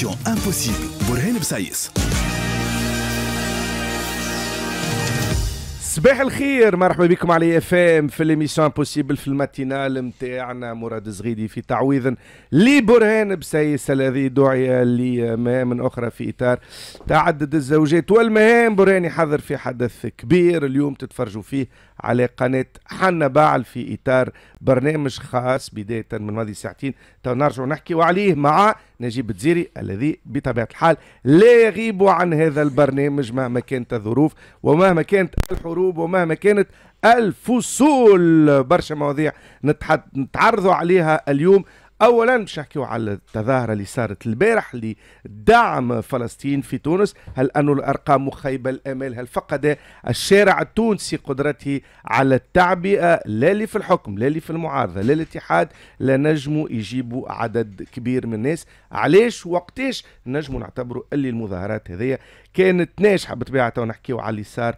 Mission Impossible برهان بسيس صباح الخير مرحبا بكم على اف ام في ليميسيون امبوسيبل في الماتينال نتاعنا مراد زغيدي في تعويض لبرهان بسيس الذي دعي لمهام اخرى في اطار تعدد الزوجات والمهام برهان يحضر في حدث كبير اليوم تتفرجوا فيه على قناه حنا باعل في اطار برنامج خاص بدايه من ماضي ساعتين تو نحكيوا عليه مع نجيب تزيري الذي بطبيعة الحال لا يغيب عن هذا البرنامج مهما كانت الظروف ومهما كانت الحروب ومهما كانت الفصول برشا مواضيع نتعرضوا عليها اليوم اولا باش نحكيو على التظاهره اللي صارت البارح لدعم فلسطين في تونس هل ان الارقام مخيبه الامال هل فقد الشارع التونسي قدرته على التعبئه لا اللي في الحكم لا اللي في المعارضه لا الاتحاد لا نجموا يجيبوا عدد كبير من الناس علاش وقتاش نجموا نعتبروا اللي المظاهرات هذه كانت ناجحه بطبيعه ونحكيو على اللي صار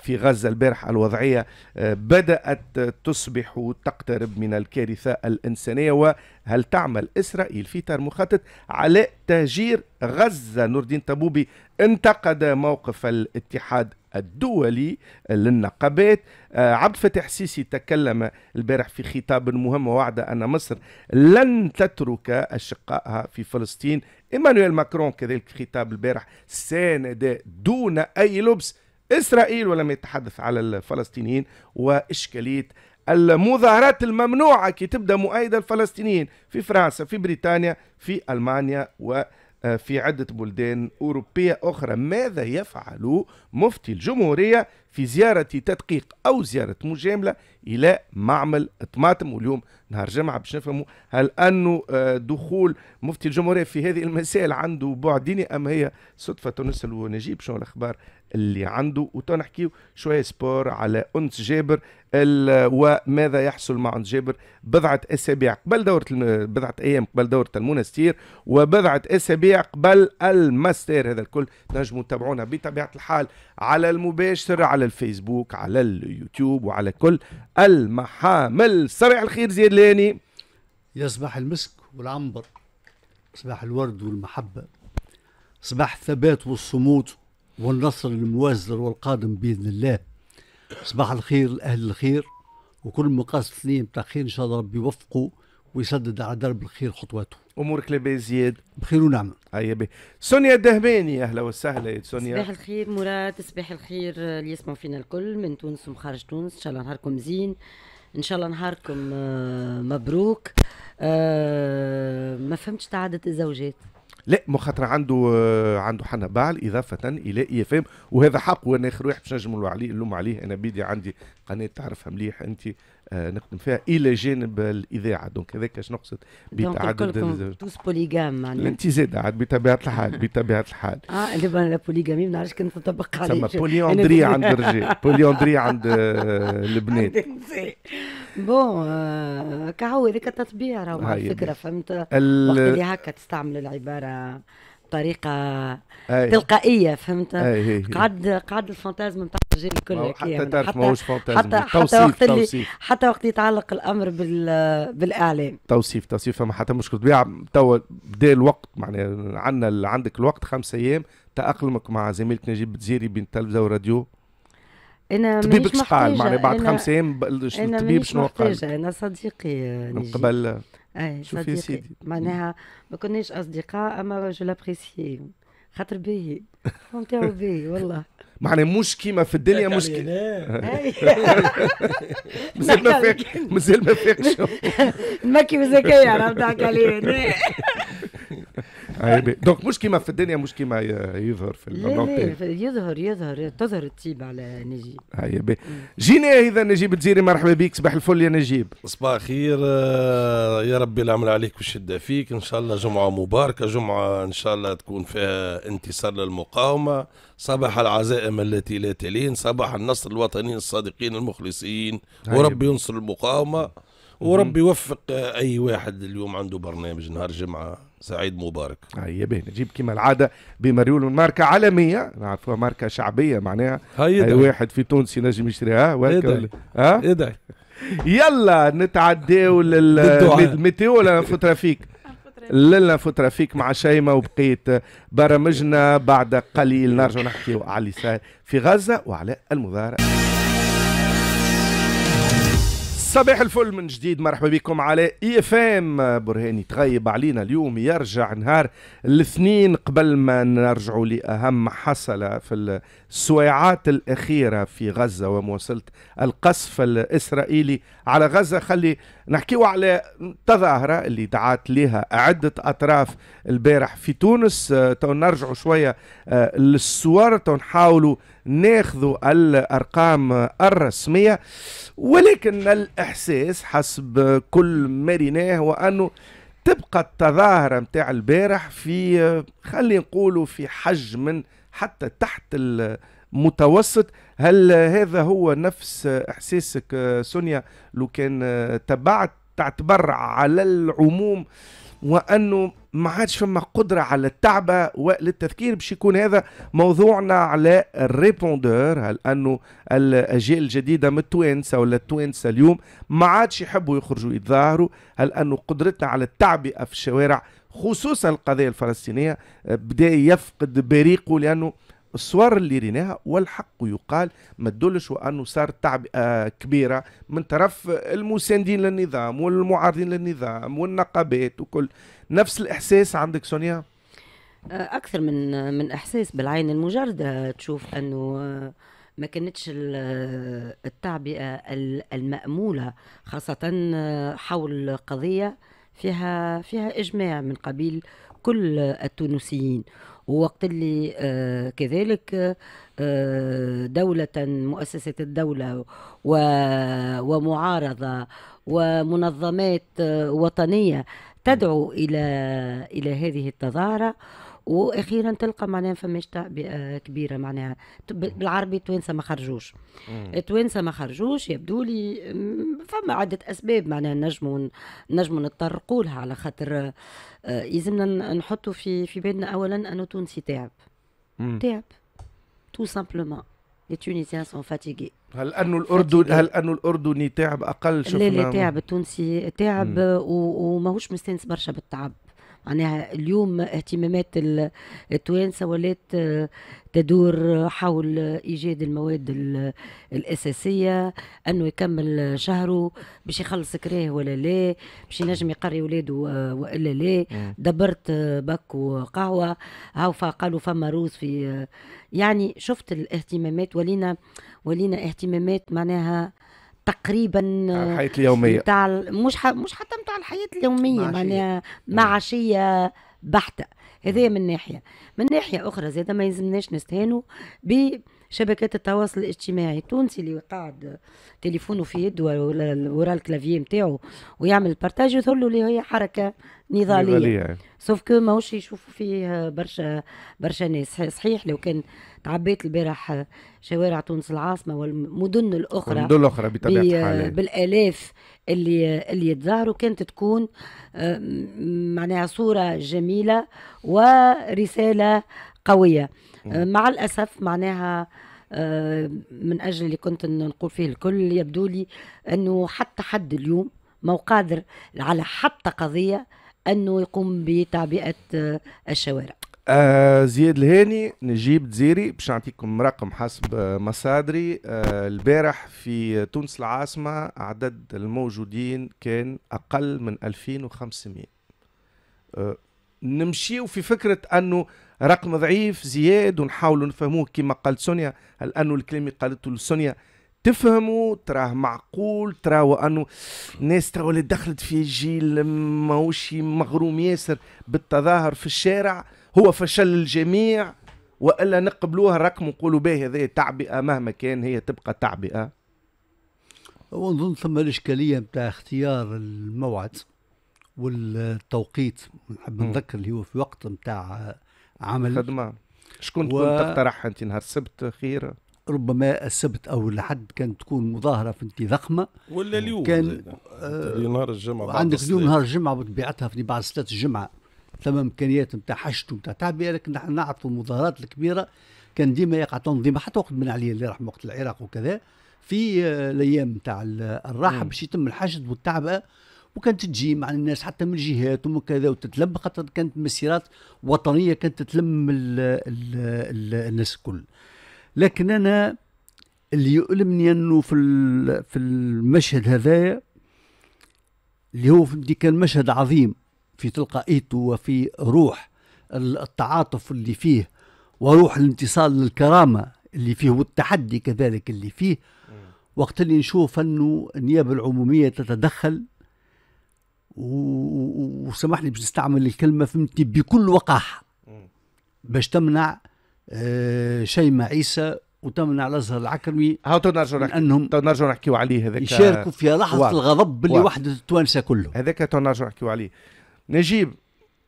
في غزة البارح الوضعية آه، بدأت تصبح تقترب من الكارثة الإنسانية وهل تعمل إسرائيل في تار مخطط على تهجير غزة نور الدين تبوبي انتقد موقف الاتحاد الدولي للنقابات آه، عبد الفتاح السيسي تكلم البارح في خطاب مهم ووعد أن مصر لن تترك أشقائها في فلسطين إيمانويل ماكرون كذلك خطاب البارح ساند دون أي لبس إسرائيل ولم يتحدث على الفلسطينيين وإشكالية المظاهرات الممنوعة كي تبدأ مؤيدة الفلسطينيين في فرنسا في بريطانيا في ألمانيا و آه، في عدة بلدان أوروبية أخرى ماذا يفعل مفتي الجمهورية في زيارة تدقيق أو زيارة مجاملة إلى معمل طماطم واليوم نهار جمعة باش نفهموا هل أنه آه، دخول مفتي الجمهورية في هذه المسائل عنده بعد ديني أم هي صدفة تونس ونجيب شنو الأخبار اللي عنده نحكيو شوية سبور على أنس جابر وماذا يحصل مع أنس جابر بضعة أسابيع قبل دورة بضعة أيام قبل دورة المونستير وبضعة أسابيع قبل الماستير هذا الكل نجموا تتابعونا بطبيعة الحال على المباشر على الفيسبوك على اليوتيوب وعلى كل المحامل صباح الخير زياد لاني يا صباح المسك والعنبر صباح الورد والمحبة صباح الثبات والصمود والنصر الموازر والقادم باذن الله صباح الخير لاهل الخير وكل مقاصدين بتاع خير ان شاء الله ربي يوفقه ويسدد على درب الخير خطواته امورك لاباس زياد بخير ونعمه هيا بي سونيا الدهباني اهلا وسهلا يا سونيا صباح الخير مراد صباح الخير اللي يسمعوا فينا الكل من تونس ومن خارج تونس ان شاء الله نهاركم زين ان شاء الله نهاركم آه، مبروك آه، ما فهمتش تعدد الزوجات لا مو خاطر عنده آه، عنده حنا بعل اضافه الى اي اف ام وهذا حق وانا اخر واحد باش نجم عليه نلوم عليه انا بيدي عندي قناه تعرفها مليح انت آه، نخدم فيها الى جانب الاذاعه دونك هذاك اش نقصد بتعدد توس بوليغام انت زاد عاد بطبيعه الحال بطبيعه الحال اه دابا انا بوليغامي ما نعرفش كنت نطبق عليه ثم بوليوندري عند الرجال بوليوندري عند البنات آه، بون آه، كهو هذاك التطبيع راهو مع الفكره فهمت وقت اللي هكا تستعمل العباره بطريقه أي. تلقائيه فهمت قعد قعد الفانتازم نتاع الرجال الكل حتى تعرف ماهوش فانتازم حتى حتى وقت اللي حتى وقت يتعلق الامر بال بالاعلام توصيف توصيف فما حتى مشكل طبيعه توا بدا الوقت معناها عندنا عندك الوقت خمس ايام تاقلمك مع زميلك نجيب بتزيري بين التلفزه والراديو انا طبيبك قال معناها بعد خمس ايام الطبيب شنو قال؟ انا صديقي يعني. من قبل اي صديقي يا سيدي معناها ما كناش اصدقاء اما جو لابريسي خاطر باهي نتاعو باهي والله معناها مش كيما في الدنيا مش كيما مازال ما فاق مازال ما فاقش المكي مزكية نتاعك عليه دونك مش كيما في الدنيا مش كيما يظهر في الاولمبياد يظهر يظهر تظهر الطيبه على نجيب بي جينا اذا نجيب تزيري مرحبا بك صباح الفل يا نجيب صباح خير آه، يا ربي العمل عليك والشده فيك ان شاء الله جمعه مباركه جمعه ان شاء الله تكون فيها انتصار للمقاومه صباح العزائم التي لا تلين صباح النصر الوطني الصادقين المخلصين وربي ينصر المقاومه وربي يوفق آه، اي واحد اليوم عنده برنامج نهار جمعه سعيد مبارك هيا به نجيب كما العاده بمريول من ماركه عالميه نعرفوها ماركه شعبيه معناها هاي واحد في تونس ينجم يشتريها ها ادعي يلا نتعداو للميتيو ولا نفوت ترافيك لنا في ترافيك مع شيماء وبقيت برامجنا بعد قليل نرجع نحكيو على في غزة وعلى المظاهرة صباح الفل من جديد مرحبا بكم على اي اف ام برهاني تغيب علينا اليوم يرجع نهار الاثنين قبل ما نرجعوا لاهم حصل في السويعات الأخيرة في غزة ومواصلة القصف الإسرائيلي على غزة خلي نحكيو على تظاهرة اللي دعات لها عدة أطراف البارح في تونس آه، تو نرجعوا شوية آه، للصور تو نحاولوا ناخذوا الأرقام آه، الرسمية ولكن الإحساس حسب كل مريناه هو أنه تبقى التظاهرة نتاع البارح في خلي نقولوا في حجم من حتى تحت المتوسط هل هذا هو نفس احساسك سونيا لو كان تبعت تعتبر على العموم وانه ما عادش فما قدره على التعبئه وللتذكير باش يكون هذا موضوعنا على الريبوندور هل انه الاجيال الجديده من التوانسه ولا التوانسه اليوم ما عادش يحبوا يخرجوا يتظاهروا هل انه قدرتنا على التعبئه في الشوارع خصوصا القضية الفلسطينية آه، بدأ يفقد بريقه لأنه الصور اللي ريناها والحق يقال ما تدلش وانه صار تعبئه آه، كبيره من طرف المساندين للنظام والمعارضين للنظام والنقابات وكل نفس الاحساس عندك سونيا آه، اكثر من من احساس بالعين المجرده تشوف انه ما كانتش التعبئه الماموله خاصه حول قضيه فيها فيها اجماع من قبيل كل التونسيين ووقت اللي آه، كذلك آه، دولة مؤسسة الدولة ومعارضة ومنظمات آه، وطنية تدعو إلى إلى هذه التظاهرة واخيرا تلقى معناها فماش تعبئه آه، كبيره معناها بالعربي التوانسه ما خرجوش التوانسه ما خرجوش يبدو لي فما عده اسباب معناها نجموا نجموا نتطرقوا لها على خاطر آه، يلزمنا نحطوا في في بالنا اولا انه تونسي تعب تعب تو سامبلومون لي تونيزيان سون فاتيغي هل انه الاردن هل انه الاردني تعب اقل شفنا لا لا نعم. تعب التونسي تعب وماهوش مستانس برشا بالتعب معناها اليوم اهتمامات التوانسه ولات آه، تدور حول ايجاد المواد الاساسيه انه يكمل شهره باش يخلص كراه ولا لا باش ينجم يقري ولاده آه، والا لا دبرت بك وقهوه هاو قالوا فما روز في آه، يعني شفت الاهتمامات ولينا ولينا اهتمامات معناها تقريبا الحياه اليوميه نتاع مش ح... مش حتى نتاع الحياه اليوميه معناها معاشيه بحته هذه من ناحيه من ناحيه اخرى زاد ما يلزمناش نستهانوا ب شبكات التواصل الاجتماعي التونسي اللي قاعد تليفونه في يده ولا ورا الكلافيي نتاعو ويعمل بارتاج يظهر له اللي هي حركه نضاليه, نضالية. سوف كو ماهوش يشوفوا فيه برشا برشا ناس صحيح لو كان تعبيت البارح شوارع تونس العاصمه والمدن الاخرى المدن الاخرى بطبيعه الحال بالالاف اللي اللي يتظاهروا كانت تكون آه، معناها صوره جميله ورساله قويه آه، مع الاسف معناها آه، من اجل اللي كنت نقول فيه الكل يبدو لي انه حتى حد اليوم ما قادر على حتى قضيه انه يقوم بتعبئه آه، الشوارع آه زياد الهاني نجيب دزيري باش نعطيكم رقم حسب مصادري آه البارح في تونس العاصمة عدد الموجودين كان أقل من 2500 آه نمشيو في فكرة أنه رقم ضعيف زياد ونحاولوا نفهموه كما قالت سونيا هل انه الكلام اللي قالته لسونيا تفهموا تراه معقول تراه وانه الناس تراه اللي دخلت في جيل ماهوش مغروم ياسر بالتظاهر في الشارع هو فشل الجميع والا نقبلوها الرقم ونقولوا به هذه تعبئه مهما كان هي تبقى تعبئه ونظن ثم الاشكاليه نتاع اختيار الموعد والتوقيت نحب نذكر اللي هو في وقت نتاع عمل خدمة شكون و... تقترح انت نهار السبت خير ربما السبت او الاحد كانت تكون مظاهره في انت ضخمه ولا اليوم كان آه نهار الجمعه عندك اليوم نهار الجمعه بطبيعتها في بعد صلاه الجمعه ثم امكانيات نتاع حشد ونتاع تعبئه لكن نحن نعرفوا المظاهرات الكبيره كان ديما يقع تنظيم حتى وقت بن علي اللي راح وقت العراق وكذا في آه، الايام نتاع الراحه باش يتم الحشد والتعبئه وكانت تجي مع الناس حتى من الجهات ومن كذا وتتلم خاطر كانت مسيرات وطنيه كانت تتلم الـ الـ الـ الناس الكل لكن انا اللي يؤلمني انه في في المشهد هذايا اللي هو دي كان مشهد عظيم في تلقائيته وفي روح التعاطف اللي فيه وروح الانتصال للكرامه اللي فيه والتحدي كذلك اللي فيه وقت اللي نشوف انه النيابه العموميه تتدخل وسمح لي باش نستعمل الكلمه فهمتني بكل وقاحه باش تمنع آه شيماء عيسى وتمنع الازهر العكرمي هاو تو نرجعوا انهم تو نرجعوا نحكيو عليه هذاك يشاركوا في لحظه واضح. الغضب اللي وحدة التوانسه كله هذاك تو نرجعوا نحكيو عليه نجيب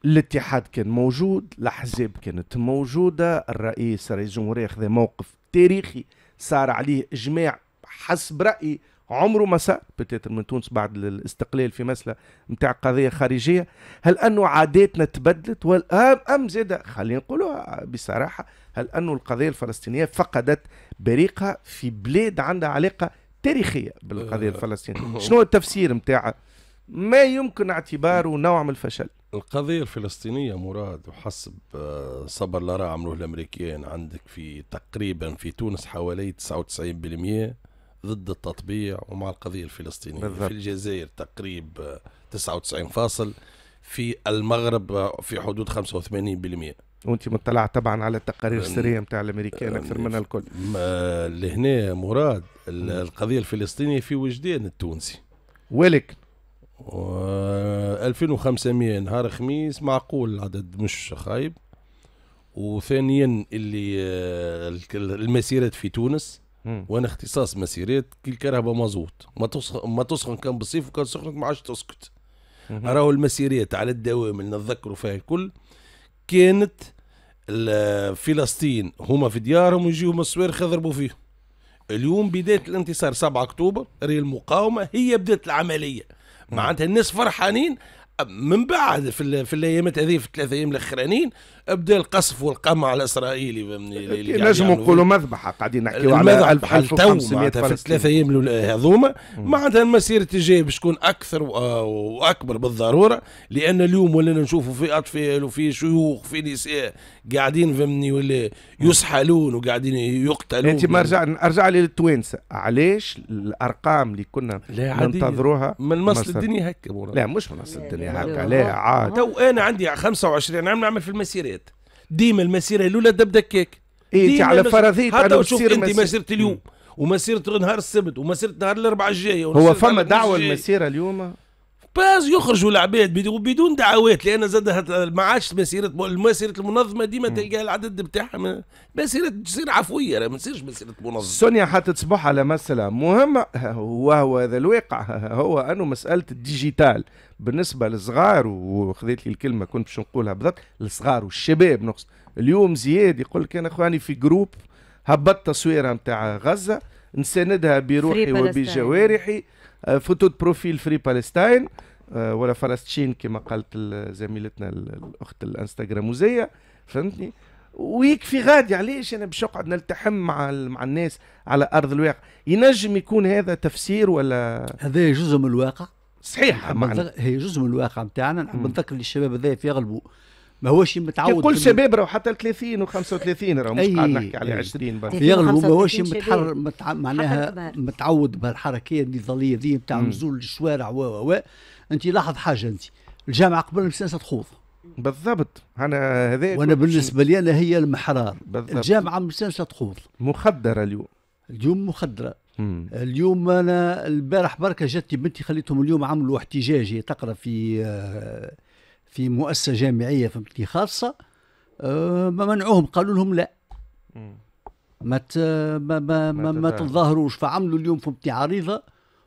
الاتحاد كان موجود الاحزاب كانت موجوده الرئيس رئيس الجمهوريه خذا موقف تاريخي صار عليه اجماع حسب رايي عمره ما صار بتاتر من تونس بعد الاستقلال في مسألة نتاع قضية خارجية هل أنه عاداتنا تبدلت والأهم أم زاد خلينا نقولها بصراحة هل أنه القضية الفلسطينية فقدت بريقها في بلاد عندها علاقة تاريخية بالقضية آه. الفلسطينية شنو التفسير نتاعها ما يمكن اعتباره نوع من الفشل القضية الفلسطينية مراد وحسب آه، صبر لرا عملوه الأمريكان عندك في تقريبا في تونس حوالي 99% ضد التطبيع ومع القضية الفلسطينية بالضبط. في الجزائر تقريب 99 فاصل في المغرب في حدود 85% وانت مطلع طبعا على التقارير يعني السريه نتاع الامريكان يعني اكثر من الكل لهنا مراد القضيه الفلسطينيه في وجدان التونسي ولك و 2500 نهار خميس معقول العدد مش خايب وثانيا اللي آه، المسيرات في تونس وانا اختصاص مسيرات كي الكهرباء مازوت ما تسخن ما تسخن كان بالصيف وكان سخن ما عادش تسكت راهو المسيرات على الدوام اللي نتذكروا فيها الكل كانت فلسطين هما في ديارهم من السوارخ يضربوا فيهم اليوم بدايه الانتصار 7 اكتوبر ري المقاومه هي بدات العمليه معناتها الناس فرحانين من بعد في, في الايامات هذه في الثلاث ايام الاخرانيين بدا القصف والقمع الاسرائيلي فهمني نجموا نقولوا يعني يعني مذبحه قاعدين نحكيو على 1500 في الثلاث ايام هذوما معناتها المسيره الجايه باش تكون اكثر واكبر بالضروره لان اليوم ولينا نشوفوا في اطفال وفي شيوخ في نساء قاعدين فهمني ولا يسحلون وقاعدين يقتلون انت ما رجع ارجع لي للتوانسه علاش الارقام اللي كنا ننتظروها من مصر الدنيا هكا لا مش من مصر الدنيا هكا عليها آه. عاد تو انا عندي 25 عام نعمل في المسيرات ديما المسيره الاولى دب إيه، دكاك انت على فرضيه حتى وشوف انت مسيره اليوم ومسيره نهار السبت ومسيره نهار الاربعاء الجاي هو فما دعوه المسيره اليوم باز يخرجوا العباد وبدون دعوات لان زاد ما عادش مسيره مسيره المنظمه ديما تلقاها العدد بتاعها مسيره تصير عفويه ما تصيرش مسيره منظمه سونيا حتى تصبح على مساله مهمه وهو هذا الواقع هو انه مساله الديجيتال بالنسبه للصغار وخذيت لي الكلمه كنت باش نقولها بالضبط الصغار والشباب نقص اليوم زياد يقول لك انا اخواني في جروب هبطت تصويره نتاع غزه نساندها بروحي وبجوارحي آه، فوتو بروفيل فري بالستاين آه، ولا فلسطين كما قالت زميلتنا الاخت الانستغرام الانستغراموزيه فهمتني ويكفي غادي علاش انا باش نقعد نلتحم مع مع الناس على ارض الواقع ينجم يكون هذا تفسير ولا هذا جزء من الواقع صحيح هي جزء من الواقع نتاعنا نحب نذكر للشباب هذا في اغلبه ما هوش متعود كل شباب راهو حتى ال 30 و35 راهو مش قاعد نحكي على 20 برك يغلبوا ما هوش متحر متع... معناها متعود بالحركيه النضاليه ذي نتاع نزول الشوارع و و و انت لاحظ حاجه انت الجامعه قبل سنه تخوض بالضبط انا هذا وانا بالنسبه لي انا هي المحرار بالضبط. الجامعه من تخوض مخدره اليوم اليوم مخدره مم. اليوم انا البارح بركه جاتني بنتي خليتهم اليوم عملوا احتجاج هي تقرا في آه في مؤسسه جامعيه فهمتني خاصه ما آه، منعوهم قالوا لهم لا ما ت... ما ما, ما, ما تظاهروش فعملوا اليوم فهمتني عريضه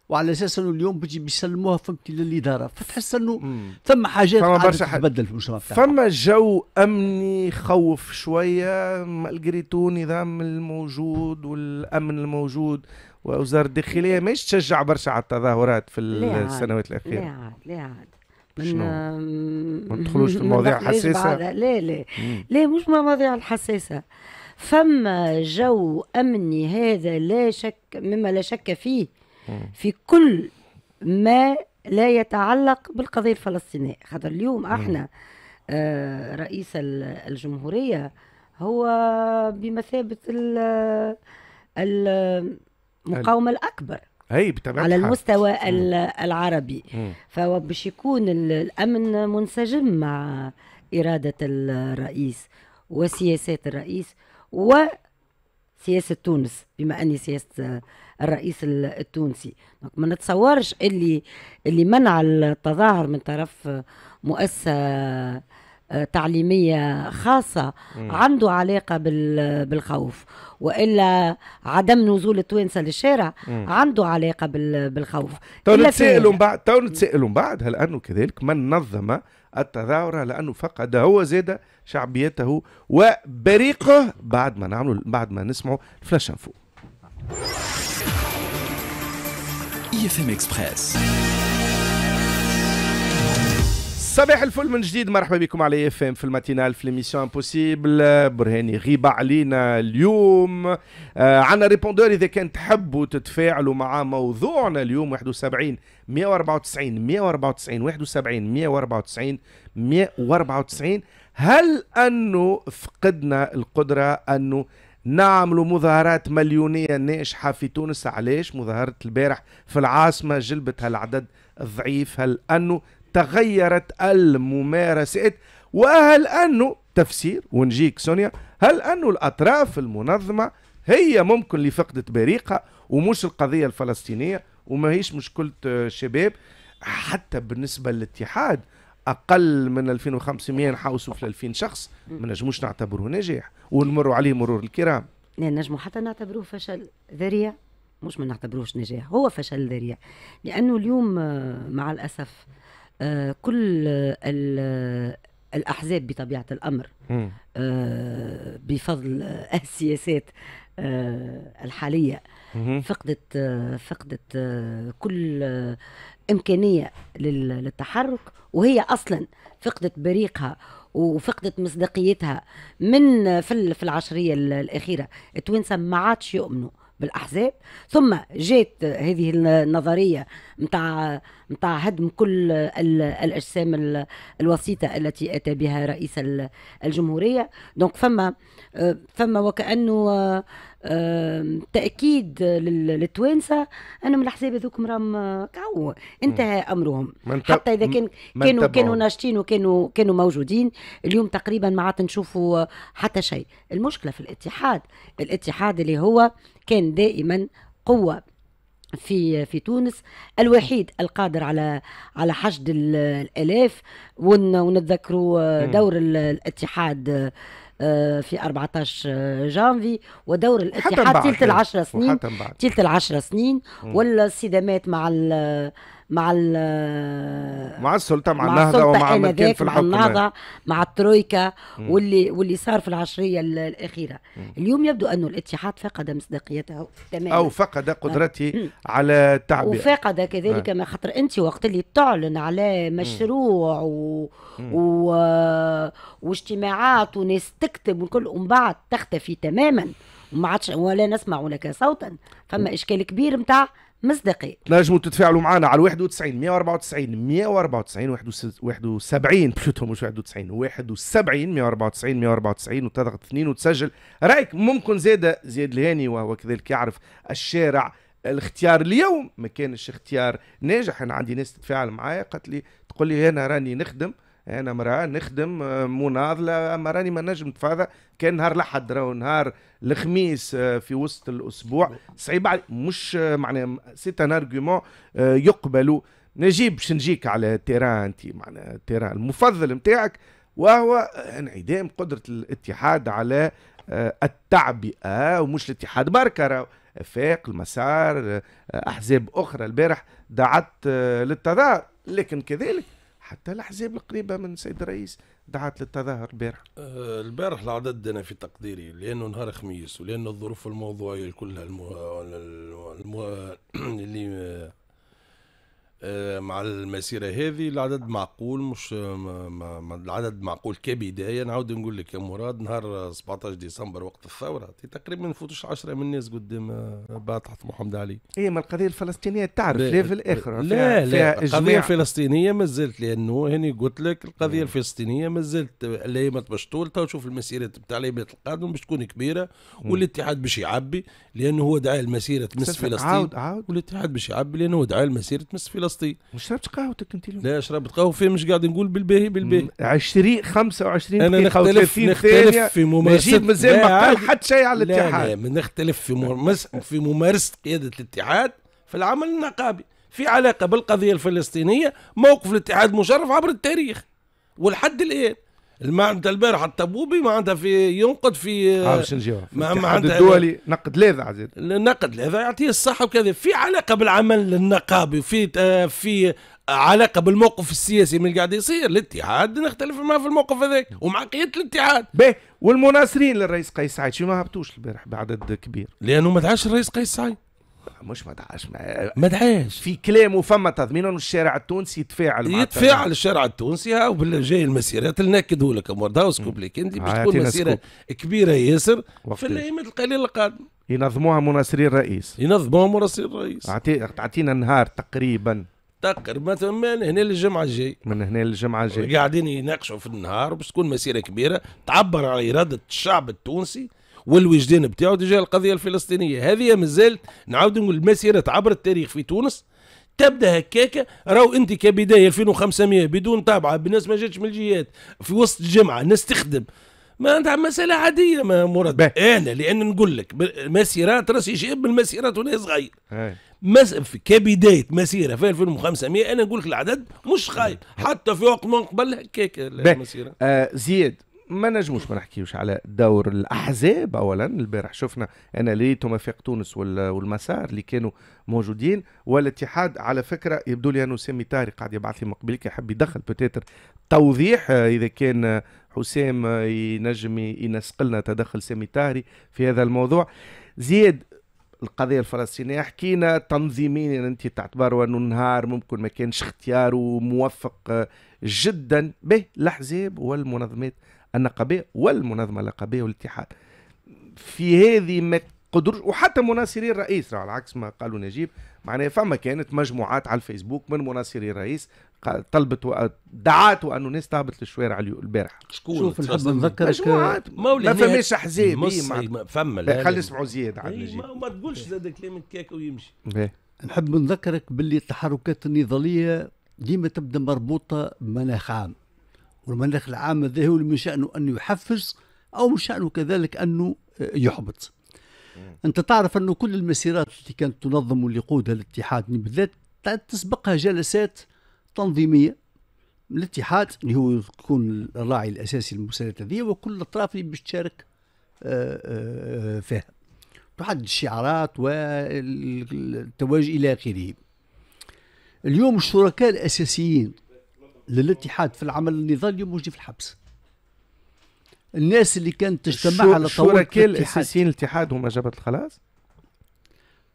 وعلى اساس انه اليوم بيجي بيسلموها فهمتني للاداره فتحس انه ثم حاجات فما برشا تبدل في المجتمع بتاعنا فما جو امني خوف شويه مالجريتو نظام الموجود والامن الموجود ووزاره الداخليه ماهيش تشجع برشا على التظاهرات في السنوات الاخيره لا عاد لا عاد شنو؟ ما ندخلوش في مواضيع حساسه لا لا لا مش مواضيع الحساسه فما جو امني هذا لا شك مما لا شك فيه في كل ما لا يتعلق بالقضيه الفلسطينيه خاطر اليوم احنا آه، رئيس الجمهوريه هو بمثابه المقاومه الاكبر اي بطبيعه على المستوى مم. العربي فباش يكون الامن منسجم مع اراده الرئيس وسياسات الرئيس وسياسه تونس بما اني سياسه الرئيس التونسي ما نتصورش اللي اللي منع التظاهر من طرف مؤسسه تعليمية خاصة عنده علاقة بالخوف وإلا عدم نزول التوانسة للشارع عنده علاقة بالخوف تو نتسائلوا من بعد تو نتسائلوا من بعد هل أنه كذلك من نظم التظاهرة لأنه فقد هو زاد شعبيته وبريقه بعد ما نعمل بعد ما نسمعوا فلاش انفو اي اف ام اكسبريس صباح الفل من جديد مرحبا بكم على اف ام في الماتينال في ليميسيون امبوسيبل برهاني غيبه علينا اليوم آه عندنا ريبوندور اذا كان تحبوا تتفاعلوا مع موضوعنا اليوم 71 194 194 71 194 194 هل انه فقدنا القدره انه نعملوا مظاهرات مليونيه ناجحه في تونس علاش مظاهره البارح في العاصمه جلبت هالعدد الضعيف هل انه تغيرت الممارسات وهل أنه تفسير ونجيك سونيا هل أنه الأطراف المنظمة هي ممكن اللي فقدت بريقها ومش القضية الفلسطينية وما هيش مشكلة الشباب حتى بالنسبة للاتحاد اقل من 2500 نحوسوا في 2000 شخص ما نجموش نعتبروه نجاح ونمروا عليه مرور الكرام لا نجمو حتى نعتبروه فشل ذريع مش ما نعتبروش نجاح هو فشل ذريع لانه اليوم مع الاسف آه، كل آه، آه، الاحزاب بطبيعه الامر بفضل السياسات الحاليه فقدت فقدت كل امكانيه للتحرك وهي اصلا فقدت بريقها وفقدت مصداقيتها من في العشريه الاخيره التوانسه ما عادش يؤمنوا بالاحزاب ثم جات هذه النظريه نتاع نتاع هدم كل الاجسام الوسيطه التي اتى بها رئيس الجمهوريه دونك فما فما وكانه تاكيد للتوانسه انهم الاحزاب هذوكم راهم كعو انتهى امرهم حتى اذا كان كانوا كانوا ناشطين وكانوا كانوا موجودين اليوم تقريبا ما عاد نشوفوا حتى شيء المشكله في الاتحاد الاتحاد اللي هو كان دائما قوة في في تونس الوحيد القادر على على حشد الالاف ونتذكروا آه، دور الاتحاد آه، في 14 جانفي ودور الاتحاد تلت العشر سنين تلت العشر سنين والصدامات مع مع مع السلطه مع, مع النهضه ومع من كان في الحكم مع النهضه مع الترويكا واللي واللي صار في العشريه الاخيره مم. اليوم يبدو أن الاتحاد فقد مصداقيته تماما او فقد نعم. قدرته مم. على التعبير وفقد كذلك نعم. ما خاطر انت وقت اللي تعلن على مشروع و... و... واجتماعات وناس تكتب والكل ومن بعد تختفي تماما وما عادش ولا نسمع لك صوتا فما اشكال كبير نتاع مصداقية تنجموا تتفاعلوا معنا على 91 194 194 71 بلوتو مش 91 71 194 194 وتضغط اثنين وتسجل رايك ممكن زاد زياد الهاني وهو كذلك يعرف الشارع الاختيار اليوم ما كانش اختيار ناجح انا عندي ناس تتفاعل معايا قالت لي تقول لي انا راني نخدم انا مراه نخدم آه، مناضله اما راني ما نجم نتفاضى كان نهار الاحد راهو نهار الخميس آه، في وسط الاسبوع صعيب مش آه، معناها سي ان ارغيومون يقبلوا نجيب باش نجيك على تيران انت معناها تيران المفضل نتاعك وهو انعدام قدره الاتحاد على آه، التعبئه ومش الاتحاد بركه افاق المسار احزاب اخرى البارح دعت للتظاهر لكن كذلك حتى الاحزاب القريبه من السيد الرئيس دعت للتظاهر أه، البارح البارح العدد انا في تقديري لانه نهار خميس ولانه الظروف الموضوعيه كلها المو... المو... اللي آه، مع المسيرة هذه العدد معقول مش آه، ما ما العدد معقول كبداية نعاود نقول لك يا مراد نهار 17 ديسمبر وقت الثورة تقريبا ما نفوتوش 10 من الناس قدام آه، باع تحت محمد علي. إيه ما القضية الفلسطينية تعرف ليفل آخر لا لا القضية الفلسطينية ما زلت لأنه هني قلت لك القضية الفلسطينية ما زلت اللي ما باش طول تو شوف المسيرات بتاع العباد القادم باش تكون كبيرة والاتحاد باش يعبي لأنه هو دعا المسيرة تمس فلسطين عاود عاود والاتحاد باش يعبي لأنه هو دعا المسيرة تمس فلسطين بلاصتي شربتش قهوتك انت اليوم لا شربت قهوه فيه مش قاعد نقول بالباهي بالباهي 20 25 انا نختلف نختلف في ممارسه مازال ما قال حتى شيء على الاتحاد لا لا نختلف في ممارسه في ممارسه قياده الاتحاد في العمل النقابي في علاقه بالقضيه الفلسطينيه موقف الاتحاد مشرف عبر التاريخ ولحد الان الماء نتاع البارح ما معناتها في ينقد في آه، ما, ما عندها الدولي نقد لاذع زاد النقد لاذع يعطيه الصحه وكذا في علاقه بالعمل النقابي وفي آه، في علاقه بالموقف السياسي من اللي قاعد يصير الاتحاد نختلف معاه في الموقف هذاك ومع قياده الاتحاد به والمناصرين للرئيس قيس سعيد شو ما هبطوش البارح بعدد كبير لانه ما دعاش الرئيس قيس سعيد مش ما دعاش ما دعاش في كلام وفما تضمين انه الشارع التونسي يتفاعل يتفاعل الشارع التونسي وبالجاي المسيرات اللي ناكدوا لك امور سكوب ليك انت باش تكون مسيره سكوب. كبيره ياسر في الايام القليله القادمه ينظموها مناصري الرئيس ينظموها مناصري الرئيس تعطينا نهار تقريبا تقر مثلا من هنا للجمعه الجاي من هنا للجمعه الجاي قاعدين يناقشوا في النهار وباش تكون مسيره كبيره تعبر على اراده الشعب التونسي والوجدان بتاعه تجاه القضيه الفلسطينيه هذه مازالت نعاود نقول مسيره عبر التاريخ في تونس تبدا هكاك راهو انت كبدايه 2500 بدون طابعه بالناس ما جاتش من الجهات في وسط الجمعه نستخدم تخدم ما انت مساله عاديه ما مراد انا لان نقول لك مسيرات راس شاب المسيرات وانا صغير مس... كبدايه مسيره في 2500 انا نقول لك العدد مش خايب حتى في وقت من قبل هكاك المسيره آه زياد ما نجموش ما نحكيوش على دور الاحزاب اولا البارح شفنا انا ليه فيق تونس والمسار اللي كانوا موجودين والاتحاد على فكره يبدو لي انه سامي طارق قاعد يبعث لي مقبلك يحب يدخل بتاتر توضيح اذا كان حسام ينجم ينسق لنا تدخل سامي طاهري في هذا الموضوع زياد القضيه الفلسطينيه حكينا تنظيميا يعني انت تعتبروا انه النهار ممكن ما كانش اختيار وموفق جدا به الاحزاب والمنظمات النقابيه والمنظمة النقابيه والاتحاد في هذه ما قدرش وحتى مناصري الرئيس على عكس ما قالوا نجيب معناها فما كانت مجموعات على الفيسبوك من مناصري الرئيس طلبت دعات انه الناس تهبط للشوارع البارحه شكون شوف نحب نذكرك ما فماش احزاب إيه، فما خلي نسمعوا زياد على إيه، نجيب ما تقولش زاد كلام كاك ويمشي إيه. نحب نذكرك باللي التحركات النضاليه ديما تبدا مربوطه بمناخ عام والمناخ العام هذا هو اللي من شأنه أن يحفز أو من شأنه كذلك أنه آه، يحبط أنت تعرف أنه كل المسيرات التي كانت تنظم واللي يقودها الاتحاد بالذات تسبقها جلسات تنظيمية الاتحاد اللي هو يكون الراعي الأساسي للمسيرات هذه وكل الأطراف اللي باش تشارك آه، آه، فيها تحدد الشعارات والتواجد إلى آخره اليوم الشركاء الأساسيين للاتحاد في العمل النضالي موجود في الحبس الناس اللي كانت تجتمع على طاولة الشركاء الاساسيين الاتحاد هما جبهه الخلاص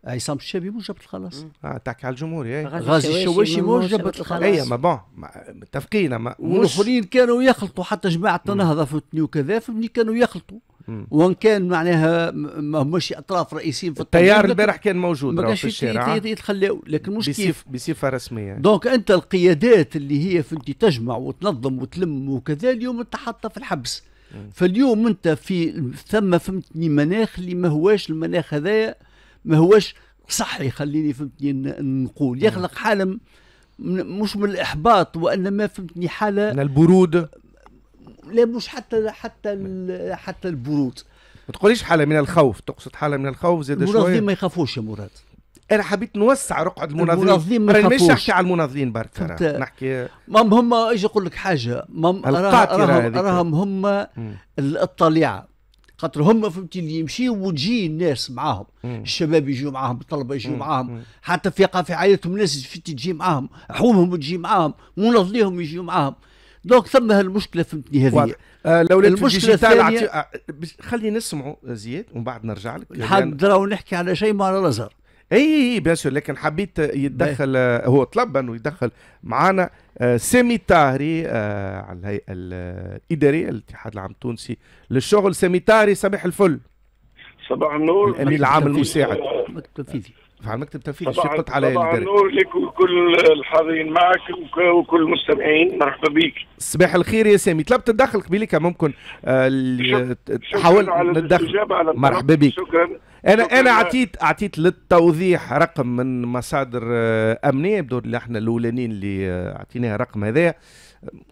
عصام الشابي مو جبهه الخلاص اه تحكي على الجمهوري إيه. غازي الشواشي مو جبهه الخلاص اي أيوة، ما بون متفقين ما والاخرين كانوا يخلطوا حتى جماعه النهضه في وكذا فمني كانوا يخلطوا وان كان معناها ما همش اطراف رئيسيين في التيار البارح كان موجود ما كانش يتخلاو لكن مش كيف بصفه رسميه دونك انت القيادات اللي هي فهمتي تجمع وتنظم وتلم وكذا اليوم انت حاطه في الحبس فاليوم انت في ثم فهمتني مناخ اللي ما هواش المناخ هذايا ما هواش صحي خليني فهمتني نقول يخلق حاله مش من الاحباط وانما فهمتني حاله من البرود لابوش حتى حتى حتى البرود ما تقوليش حاله من الخوف تقصد حاله من الخوف زاد شويه المنظمين ما يخافوش يا مراد انا حبيت نوسع رقعه المنظمين المنظمين ما مش نحكي على المنظمين برك نحكي ما هم اجي اقول لك حاجه القاطره راهم, راهم هم الطليعه خاطر هم فهمتي اللي يمشيوا وتجي الناس معاهم مم. الشباب يجيوا معاهم الطلبه يجيوا معاهم حتى في قافي عائلتهم ناس تجي معاهم حومهم تجي معاهم منظميهم يجيوا معاهم دونك ثم هالمشكله فهمتني هذه آه لو المشكله الثانيه عطي... آه، خلي نسمعوا آه، زياد ومن بعد نرجع لك حد راهو نحكي على شيء ما على نظر اي اي بيان سور لكن حبيت يتدخل آه هو طلب انه يدخل معنا آه سامي طاهري آه على الهيئه الاداريه الاتحاد العام التونسي للشغل سامي طاهري صباح الفل صباح النور الامين العام المساعد مكتب فيزي فعلى مكتب تنفيذي الشيخ علي طبعا نور لك وكل الحاضرين معك وكل المستمعين مرحبا بك صباح الخير يا سامي طلبت قبيلي كان ممكن آه، تحاول الدخل مرحبا بك شكرا انا شكرا انا اعطيت اعطيت للتوضيح رقم من مصادر آه، امنيه بدور اللي احنا الاولانيين اللي آه، اعطيناها الرقم هذا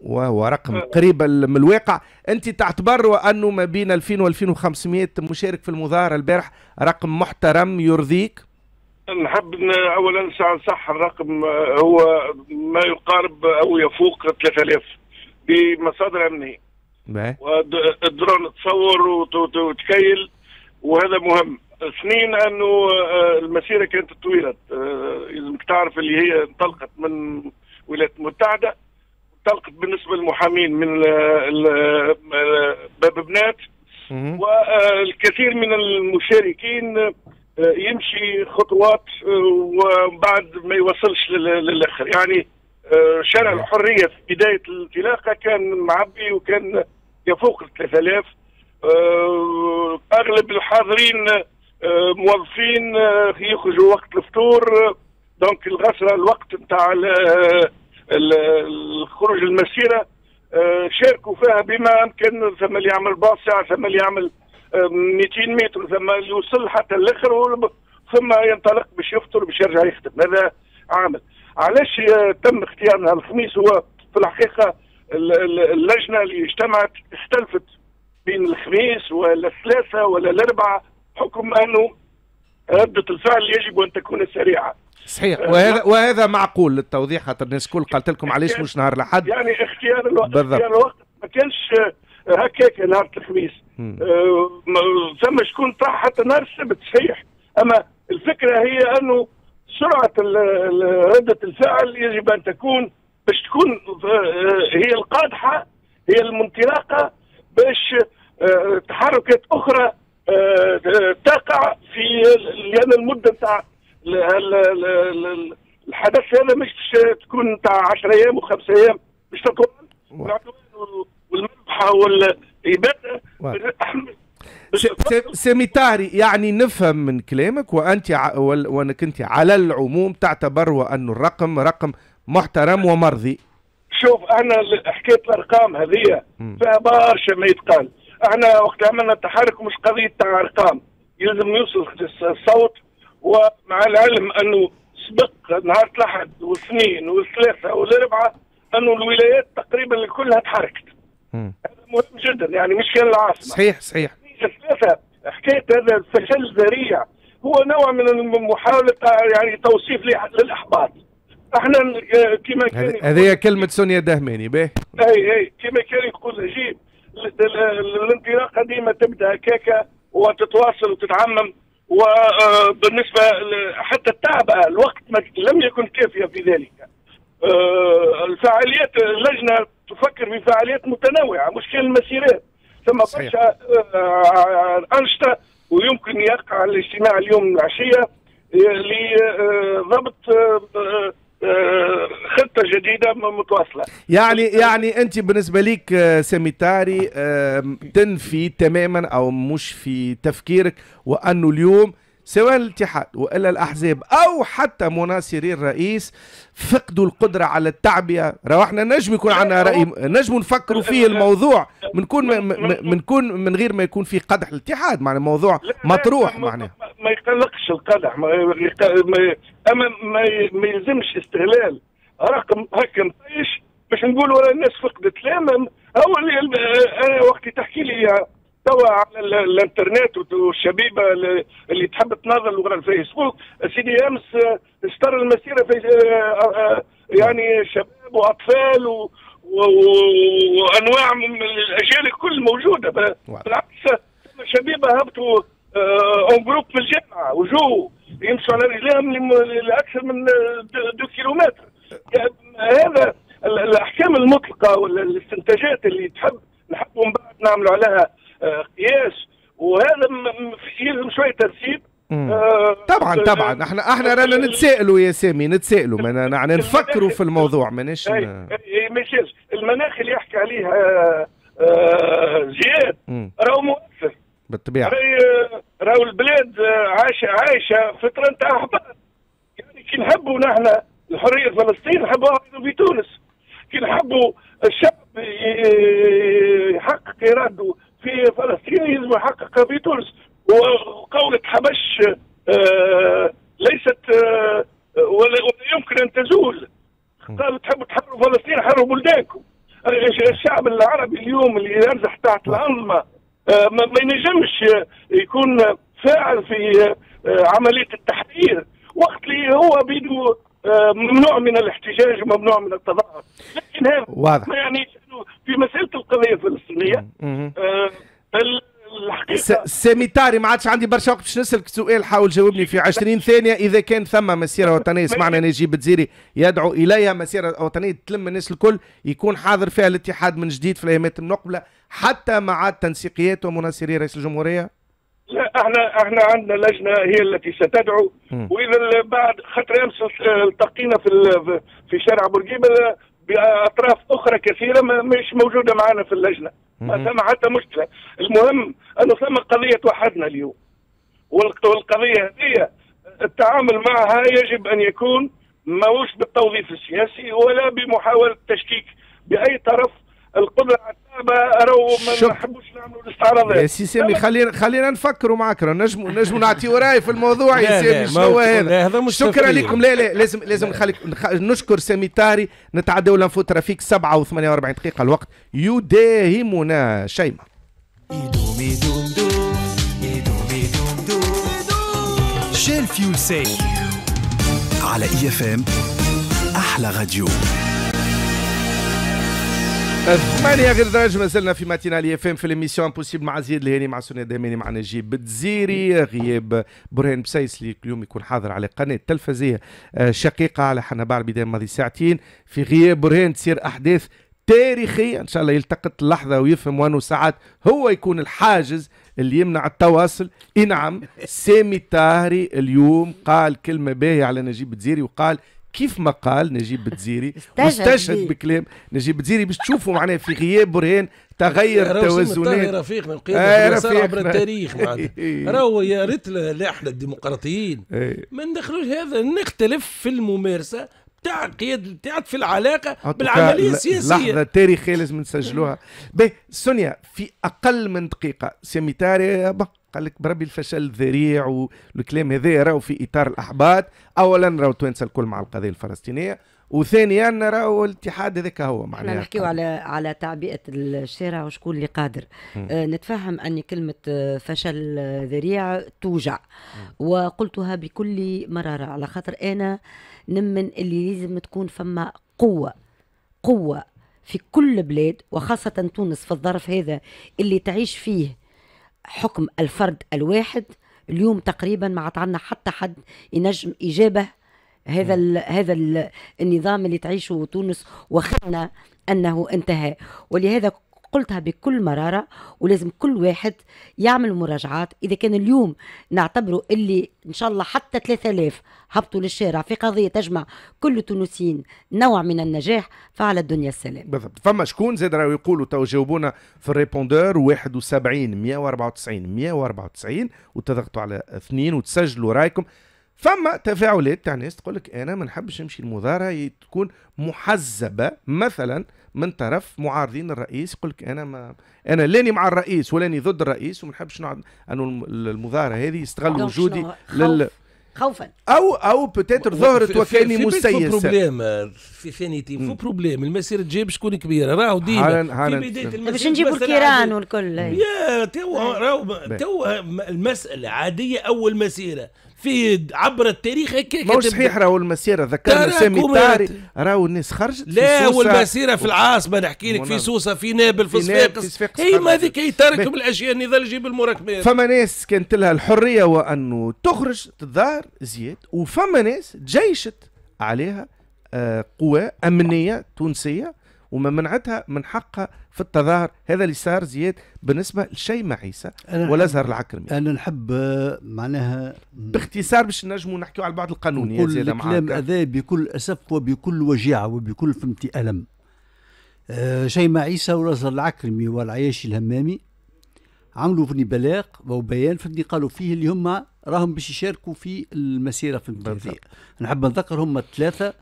وهو رقم قريب من الواقع انت تعتبر انه ما بين 2000 و 2500 مشارك في المظاهره البارح رقم محترم يرضيك نحب اولا نصح الرقم آه، هو ما يقارب او يفوق 3000 بمصادر امنيه. والدرون تصور وتكيل وهذا مهم. اثنين انه آه، المسيره كانت طويله آه، لازمك تعرف اللي هي انطلقت من الولايات المتحده انطلقت بالنسبه للمحامين من باب بنات والكثير من المشاركين آه، يمشي خطوات آه، وبعد ما يوصلش للاخر يعني آه، شارع الحريه في بدايه الانطلاقه كان معبي وكان يفوق ال 3000 اغلب الحاضرين موظفين يخرجوا وقت الفطور دونك الغسره الوقت نتاع الخروج المسيره شاركوا فيها بما امكن ثم اللي يعمل باص ساعه ثم اللي يعمل 200 متر ثم يوصل حتى الاخر ثم ينطلق باش يفطر باش يرجع يخدم هذا عامل علاش آه، تم اختيارنا الخميس هو في الحقيقه اللجنه اللي اجتمعت اختلفت بين الخميس ولا الثلاثه ولا الاربعه حكم انه ردة الفعل يجب أن تكون سريعة صحيح آه، وهذا نعم. وهذا معقول للتوضيح خاطر الناس الكل قالت لكم علاش مش نهار الاحد يعني اختيار الوقت بالضبط. اختيار الوقت ما كانش آه، هكاك نهار الخميس آه، ثم شكون طاح حتى نهار السبت صحيح اما الفكره هي انه سرعه رده الفعل يجب ان تكون باش تكون آه، آه، هي القادحه هي المنطلقه باش تحركات اخرى تقع في لان المده نتاع الحدث هذا مش تكون نتاع 10 ايام وخمس ايام مش تطول والمنحه والاباده سميتاري يعني نفهم من كلامك وانت وانك انت على العموم تعتبر وان الرقم رقم محترم ومرضي شوف انا حكايه الارقام هذه فيها برشا ما يتقال احنا وقت عملنا التحرك مش قضيه تاع ارقام يلزم يوصل الصوت ومع العلم انه سبق نهار الاحد والاثنين والثلاثه والاربعه انه الولايات تقريبا كلها تحركت مهم جدا يعني مش كان العاصمه صحيح صحيح حكايه هذا الفشل الذريع هو نوع من محاوله يعني توصيف للاحباط احنا آه، كما كان هذه كلمه سونيا دهماني باهي اي اي كما كان يقول نجيب الانطلاقه ديما تبدا هكاكا وتتواصل وتتعمم وبالنسبه آه، حتى التعبئه آه، الوقت لم يكن كافيا في ذلك الفعاليات اللجنه تفكر بفعاليات متنوعه مش كان المسيرات ثم برشا انشطه آه، آه، آه، ويمكن يقع الاجتماع اليوم العشيه لضبط خطه جديده متواصله يعني يعني انت بالنسبه لك سميتاري تنفي تماما او مش في تفكيرك وانه اليوم سواء الاتحاد والا الاحزاب او حتى مناصري الرئيس فقدوا القدره على التعبئه راه احنا نجم يكون عندنا راي نجم نفكروا فيه الموضوع منكون منكون من غير ما يكون في قدح الاتحاد معنى الموضوع مطروح معنى ما يقلقش القدح ما اما ما يلزمش استغلال رقم هكا مطيش باش نقولوا الناس فقدت لا هو اللي انا وقت تحكي لي توا على الانترنت والشبيبه اللي تحب تنظر على الفيسبوك سيدي امس اشترى آه، المسيره في آه، آه، يعني شباب واطفال و وانواع من الاجيال الكل موجوده بالعكس شبيبه هبطوا اون جروب في الجامعه وجو يمشوا على رجليهم لاكثر من 2 كيلومتر هذا الاحكام المطلقه والاستنتاجات اللي تحب نحبهم من بعد نعملوا عليها قياس آه، وهذا يلزم شويه ترتيب آه، طبعا آه، طبعا احنا احنا رانا نتسائلوا يا سامي نتسائلوا يعني نفكروا في الموضوع ماناش ماشي المناخ اللي يحكي عليها زياد راهو مؤثر بالطبيعه راهو البلاد عايشه عايشه فتره نتاع احباط يعني كي نحبوا نحن الحريه فلسطين نحبوها في تونس كي نحبوا الشعب يحقق ارادته في فلسطين فلسطينيزم يحقق في تونس وقولة آه، حبش ليست آه، ولا يمكن ان تزول قالوا تحبوا تحرروا فلسطين حرروا بلدانكم الشعب العربي اليوم اللي ينزح تحت الانظمه آه، ما ينجمش يكون فاعل في عمليه التحرير وقت اللي هو بيدو ممنوع من الاحتجاج وممنوع من التظاهر لكن هذا واضح. ما سامي تاري ما عادش عندي برشا وقت باش نسالك سؤال حاول جاوبني في 20 ثانيه اذا كان ثم مسيره وطنيه سمعنا نجيب تزيري يدعو اليها مسيره وطنيه تلم الناس الكل يكون حاضر فيها الاتحاد من جديد في الايامات المقبله حتى مع تنسيقيات ومناصري رئيس الجمهوريه لا احنا احنا عندنا لجنه هي التي ستدعو واذا بعد خاطر امس التقينا في في شارع بورقيبه باطراف اخرى كثيره مش موجوده معنا في اللجنه ما ثم حتى مشكله المهم انه ثم قضيه توحدنا اليوم والقضيه هذه التعامل معها يجب ان يكون ماهوش بالتوظيف السياسي ولا بمحاوله تشكيك باي طرف القدره على التعب راهو ما نحبوش نعملوا الاستعراضات يا سي سامي خلينا خلينا نفكروا معاك نجم نجموا نعطيوا راي في الموضوع يا سامي شنو هذا شكرا لكم لا لا لازم لازم نخليك نشكر سامي تاري نتعداو لانفو ترافيك 7 و48 دقيقه الوقت يداهمنا شيماء شيل فيول سيل على اي اف ام احلى راديو ثمانية غير درجة مازلنا في لي اف ام في ليميسيون امبوسيبل مع زياد الهاني مع سونيا داماني مع نجيب بتزيري غياب برهان بسيس اللي اليوم يكون حاضر على قناة تلفزية آه، شقيقة على حنا بعد بداية ماضي ساعتين في غياب برهان تصير أحداث تاريخية إن شاء الله يلتقط اللحظة ويفهم وأنه ساعات هو يكون الحاجز اللي يمنع التواصل إنعم سامي الطاهري اليوم قال كلمة باهية على نجيب بتزيري وقال كيف ما قال نجيب بتزيري مستشهد بكلام نجيب بتزيري باش تشوفوا معناها في غياب برهان تغير توازنات من قيادة آه رفيق عبر التاريخ راهو يا ريت احنا الديمقراطيين إيه. ما ندخلوش هذا نختلف في الممارسه تاع القياده تاعك في العلاقه بالعمليه السياسيه لحظه تاريخيه لازم نسجلوها باهي سونيا في اقل من دقيقه سيميتاري قال لك بربي الفشل الذريع والكلام هذا راهو في اطار الاحباط اولا راهو توانسه الكل مع القضيه الفلسطينيه وثانيا راهو الاتحاد هذاك هو معناها احنا نحكيو على على تعبئه الشارع وشكون اللي قادر آه نتفهم ان كلمه آه، فشل ذريع توجع م. وقلتها بكل مراره على خاطر انا نمن اللي لازم تكون فما قوه قوه في كل بلاد وخاصه تونس في الظرف هذا اللي تعيش فيه حكم الفرد الواحد اليوم تقريبا ما عطانا عندنا حتى حد ينجم اجابه هذا نعم. الـ هذا الـ النظام اللي تعيشه تونس وخدنا انه انتهى ولهذا قلتها بكل مرارة ولازم كل واحد يعمل مراجعات إذا كان اليوم نعتبره اللي إن شاء الله حتى 3000 هبطوا للشارع في قضية تجمع كل التونسيين نوع من النجاح فعلى الدنيا السلام بالضبط فما شكون زاد راهو يقولوا تو جاوبونا في الريبوندور 71 194 194 وتضغطوا على اثنين وتسجلوا رايكم فما تفاعلات تاع ناس تقول لك انا ما نحبش نمشي المظاهره تكون محزبه مثلا من طرف معارضين الرئيس يقول لك انا ما انا لاني مع الرئيس ولاني ضد الرئيس وما نحبش نقعد انه المظاهره هذه يستغل وجودي لل خوفا او او بتاتر ظهرت وكاني مسيس في بروبليم في فينيتي فو بروبليم المسيره تجيب شكون كبيره راهو ديما في بدايه نعم. المسيره باش نجيبوا الكيران والكل يا تو إيه. راهو تو المساله عاديه اول مسيره في عبر التاريخ هكاك هو صحيح راهو المسيره ذكرنا سامي الطاري راهو الناس خرجت لا والمسيره في العاصمه نحكي لك في سوسه في نابل في صفاقس هي ما هذيك هي تركهم الاشياء النضال يجيب المراكمات فما ناس كانت لها الحريه وانه تخرج تظهر زياد وفما ناس جيشت عليها آه، قوى امنيه تونسيه وما منعتها من حقها في التظاهر هذا اللي صار زياد بالنسبه لشيماء عيسى والازهر العكرمي انا نحب آه، معناها باختصار باش نجموا نحكيوا على البعد القانوني كل الكلام هذا بكل اسف وبكل وجيعه وبكل فهمتي الم آه شيماء عيسى والازهر العكرمي والعياشي الهمامي عملوا فني بلاغ وبيان فني قالوا فيه اللي هم راهم باش يشاركوا في المسيره فهمتني نحب نذكر هم الثلاثه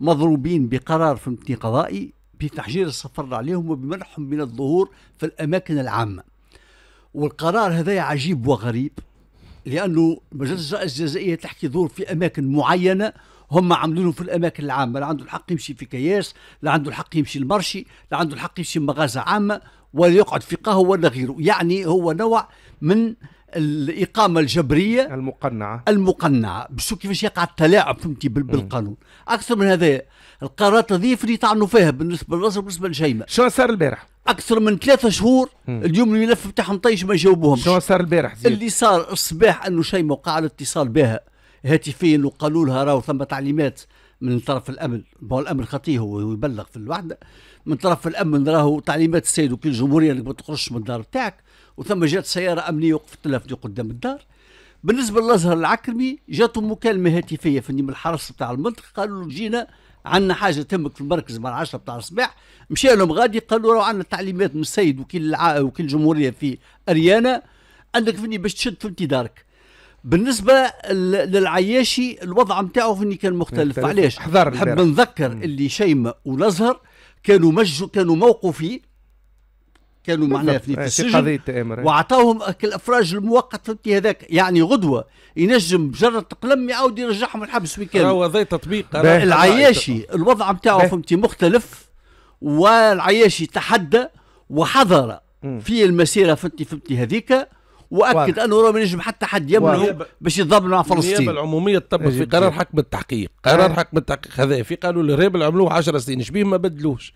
مضروبين بقرار فهمتني قضائي بتحجير السفر عليهم وبمنعهم من الظهور في الأماكن العامة والقرار هذا عجيب وغريب لأنه مجلس الرئاسة الجزائية تحكي ظهور في أماكن معينة هم عاملينه في الاماكن العامه لا عنده الحق يمشي في كياس لا عنده الحق يمشي المرشي لا عنده الحق يمشي مغازه عامه ولا يقعد في قهوه ولا غيره يعني هو نوع من الاقامه الجبريه المقنعه المقنعه بشو كيفاش يقع التلاعب فهمتي بالقانون اكثر من هذا القرارات هذه اللي طعنوا فيها بالنسبه للنصر وبالنسبه لشيماء شنو صار البارح؟ اكثر من ثلاثة شهور مم. اليوم الملف بتاعهم طيش ما يجاوبوهمش شنو صار البارح اللي صار الصباح انه شيماء وقع الاتصال اتصال بها هاتفيا وقالوا لها راهو ثم تعليمات من طرف الامن هو الامن خطيه هو يبلغ في الوحده من طرف الامن راهو تعليمات السيد وكيل الجمهوريه انك ما تخرجش من الدار بتاعك وثم جات سياره امنيه وقفت لها قدام الدار بالنسبه للازهر العكرمي جاته مكالمه هاتفيه في من الحرس بتاع المنطقه قالوا له جينا عندنا حاجه تمك في المركز مع 10 بتاع الصباح مشى لهم غادي قالوا راه عندنا تعليمات من السيد وكيل الع... وكيل الجمهوريه في اريانا عندك فني باش تشد في دارك بالنسبه للعياشي الوضع نتاعو فني كان مختلف علاش نحب نذكر اللي شيمه والازهر كانوا مج كانوا موقفي كانوا معنا إيه، في السجن إيه. وعطاهم الافراج المؤقت فهمتي هذاك يعني غدوه ينجم بجرة قلم يعاود يرجعهم الحبس وين هو هذا تطبيق العياشي الوضع نتاعو فهمتي مختلف والعياشي تحدى وحضر في المسيره فهمتي فهمتي هذيك واكد انه راه ما ينجم حتى حد يمنعه باش يتضامن مع فلسطين النيابه العموميه تطبق في قرار حكم التحقيق قرار إيه. حكم التحقيق هذا في قالوا للريب عملوه 10 سنين شبيه ما بدلوش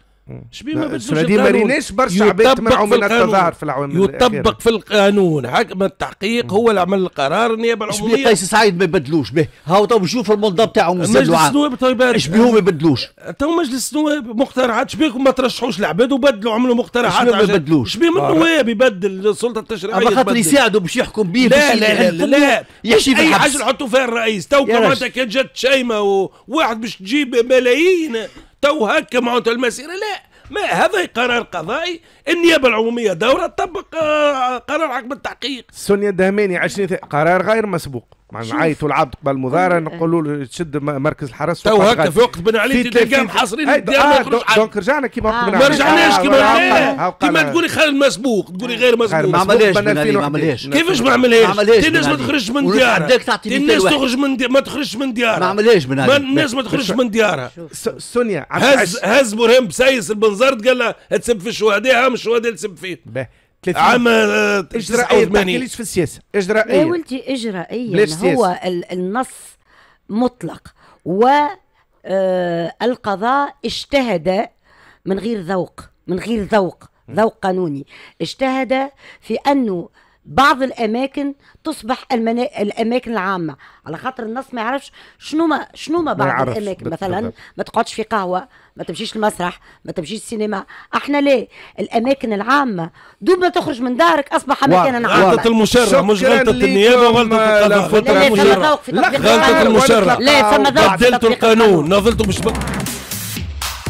شبيه ما بدوش السعوديه ما ريناش برشا عباد تمنعوا من التظاهر في العوام يطبق في القانون حكم التحقيق هو اللي عمل القرار النيابه العموميه شبيه قيس سعيد ما يبدلوش به هاو تو نشوف المنضب تاعهم مجلس النواب طيب شبيه ما يبدلوش تو مجلس النواب مقترحات شبيه ما ترشحوش العباد وبدلوا عملوا مقترحات شبيه ما يبدلوش شبيه من آه. النواب يبدل السلطه التشريعيه اما خاطر يساعدوا باش يحكم به لا لا لا يحشي اي حاجه نحطوا فيها الرئيس تو كان جات شايمه وواحد باش تجيب ملايين تو هكا معناتها المسيره لا ما هذا قرار قضائي النيابه العموميه دوره طبق آه، قرار عقب التحقيق سونيا الدهماني 20 قرار غير مسبوق نعيطوا العبد قبل مظاهره إيه، إيه. نقولوا له تشد مركز الحرس تو هكا في وقت بن علي تلقاهم محاصرين آه، دونك رجعنا كيما آه. آه، وقت بن علي ما رجعناش كيما كيما تقولي خير مسبوق تقولي غير مسبوق ما عملهاش ما عملهاش كيفاش ما عملهاش الناس ما تخرجش من ديارها الناس تخرج من ما تخرجش من ديارها ما عملهاش بن علي الناس ما تخرجش من ديارها سونيا هز هز برهم بسيس البنزرت قال لها تسب في الشهداء هم الشهداء تسب فيه 30 عام 89 آه، ليش في السياسه اجرائيه يا ولدي اجرائيه هو النص مطلق و آه، القضاء اجتهد من غير ذوق من غير ذوق ذوق قانوني اجتهد في انه بعض الاماكن تصبح المنا... الاماكن العامه على خاطر الناس ما يعرفش شنو ما شنو ما بعض ما الاماكن مثلا ما تقعدش في قهوه ما تمشيش المسرح ما تمشيش السينما احنا ليه الاماكن العامه دوب ما تخرج من دارك اصبح مكانا عاما غلطه المشرع مش غلطه النيابه غلطه القضاء غلطه المشرع لا فما ذوق بدلت القانون نظلتوا مش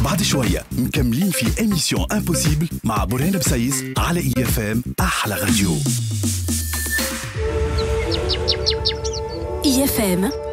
بعد شوية مكملين في اميسيون امبوسيبل مع برهان بسيس على اي اف ام احلى راديو اي اف ام